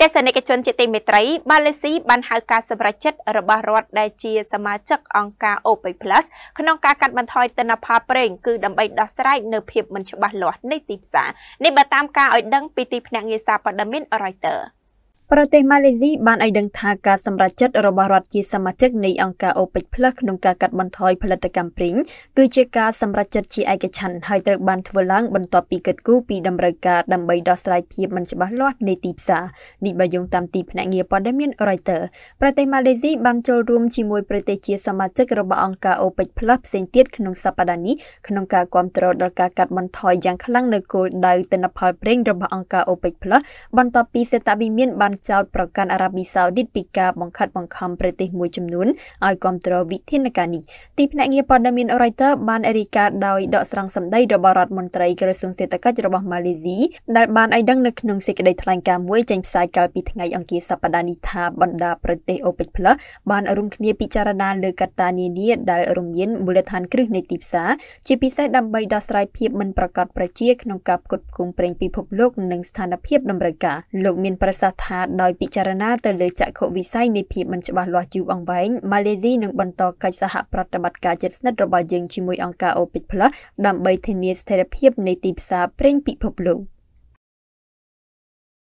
ទស្សនិកជនជាទីមេត្រីម៉ាឡេស៊ីបានហៅការសម្រេចចិត្តរបស់រដ្ឋដែលជាសមាជិកអង្គការ OPEC Plus ក្នុងការកាត់បន្ថយទិន្នផលប្រេងគឺដើម្បីដោះស្រាយនៅភាពមិនច្បាស់លាស់នៃទីផ្សារនេះបើតាមការឲ្យដឹងពីទីភ្នាក់ងារសារព័ត៌មាន Reuters ប្រទេសម៉ាឡេស៊ីបានឲ្យដឹងថាការសម្រេចចិត្តរបស់រដ្ឋជាសមាជិកនៃអង្គការ OPEC Plus ក្នុងការកាត់បន្ថយផលិតកម្មប្រេងគឺជាការសម្រេចចិត្តជាឯកច្ឆន្ទហើយត្រូវបានធ្វើឡើងបន្ទាប់ពីកិត្តគូពីតម្រូវការដើម្បីដោះស្រាយភាពមិនច្បាស់លាស់នៃទីផ្សារនេះបើយោងតាមទីភ្នាក់ងារព័ត៌មាន Reuters ប្រទេសម៉ាឡេស៊ីបានចូលរួមជាមួយប្រទេសជាសមាជិករបស់អង្គការ OPEC Plus ផ្សេងទៀតក្នុងសប្តាហ៍នេះក្នុងការគ្រប់គ្រងដល់ការកាត់បន្ថយយ៉ាងខ្លាំងនៅគោលដៅទិន្នផលប្រេងរបស់អង្គការ OPEC Plus បន្ទាប់ពីសេតាវិមានបានចោទប្រកាន់អារ៉ាប៊ីសាអូឌីតពីការបង្ខិតបង្ខំប្រទេសមួយចំនួនឲ្យគ្រប់គ្រងវិធានការនេះទីភ្នាក់ងារព័ត៌មាន Reuters បានរាយការណ៍ដោយដកស្រង់សម្ដីរបស់រដ្ឋមន្ត្រីក្រសួងសេដ្ឋកិច្ចរបស់ម៉ាឡេស៊ីដែលបានឲ្យដឹងនៅក្នុងសេចក្តីថ្លែងការណ៍មួយចេញផ្សាយកាលពីថ្ងៃអង្គារសប្តាហ៍នេះថាបណ្ដាប្រទេស OPEC+ បានរួមគ្នាពិចារណាលើកត្តានានាដែលរួមមានមូលដ្ឋានគ្រឹះនៃទីផ្សារជាពិសេសដើម្បីដោះស្រាយភាពមិនប្រកបប្រជាក្នុងការផ្គត់ផ្គង់ប្រេងពិភពលោកនិងស្ថានភាពតម្រូវការលោកមានប្រសាសន៍ថាត្តិដោយពិចារណាទៅលើចក្ខុវិស័យនៃភាពមិនច្បាស់លាស់យូរអង្វែងម៉ាឡេស៊ីនឹងបន្តកិច្ចសហប្រតិបត្តិការជិតស្និទ្ធរបស់យើងជាមួយអង្គការ OPEC+ ដើម្បីធានាស្ថិរភាពនៃទីផ្សារប្រេងពិភពលោក។